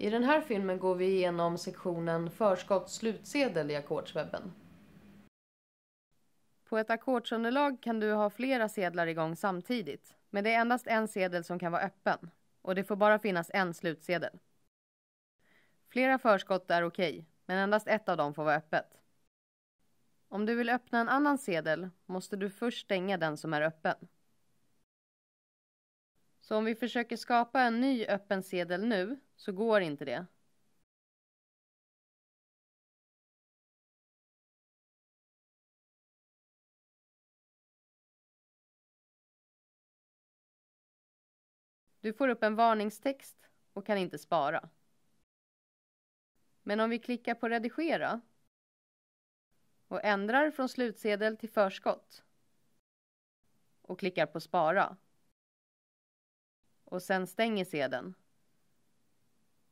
I den här filmen går vi igenom sektionen förskott-slutsedel i ackordswebben. På ett ackordsunderlag kan du ha flera sedlar igång samtidigt, men det är endast en sedel som kan vara öppen och det får bara finnas en slutsedel. Flera förskott är okej, men endast ett av dem får vara öppet. Om du vill öppna en annan sedel måste du först stänga den som är öppen. Så om vi försöker skapa en ny öppen sedel nu så går inte det. Du får upp en varningstext och kan inte spara. Men om vi klickar på redigera och ändrar från slutsedel till förskott och klickar på spara och sen stänger sedeln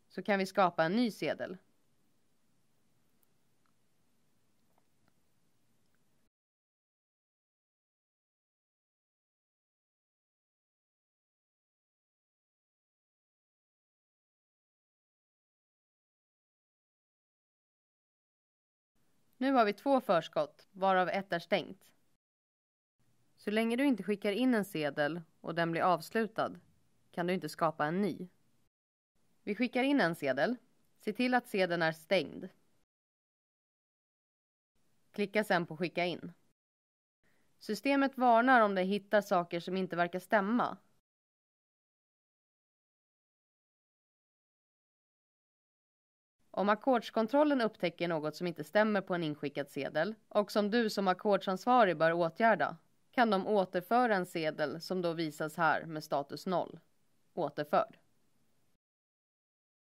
så kan vi skapa en ny sedel. Nu har vi två förskott, varav ett är stängt. Så länge du inte skickar in en sedel och den blir avslutad kan du inte skapa en ny. Vi skickar in en sedel. Se till att sedeln är stängd. Klicka sen på skicka in. Systemet varnar om det hittar saker som inte verkar stämma. Om ackordskontrollen upptäcker något som inte stämmer på en inskickad sedel och som du som ackordsansvarig bör åtgärda kan de återföra en sedel som då visas här med status 0 återförd.